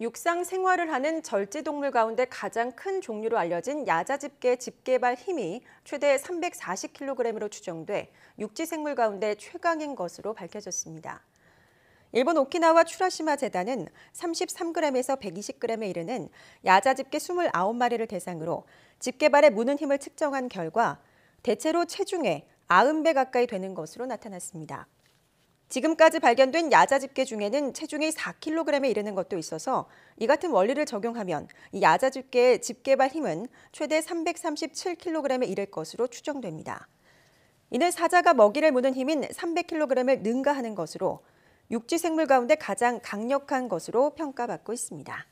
육상 생활을 하는 절지동물 가운데 가장 큰 종류로 알려진 야자집게 집게발 힘이 최대 340kg으로 추정돼 육지생물 가운데 최강인 것으로 밝혀졌습니다. 일본 오키나와 추라시마 재단은 33g에서 120g에 이르는 야자집게 29마리를 대상으로 집게발의 무는 힘을 측정한 결과 대체로 체중의 90배 가까이 되는 것으로 나타났습니다. 지금까지 발견된 야자 집게 중에는 체중이 4kg에 이르는 것도 있어서 이 같은 원리를 적용하면 이 야자 집게의 집게발 힘은 최대 337kg에 이를 것으로 추정됩니다. 이는 사자가 먹이를 무는 힘인 300kg을 능가하는 것으로 육지 생물 가운데 가장 강력한 것으로 평가받고 있습니다.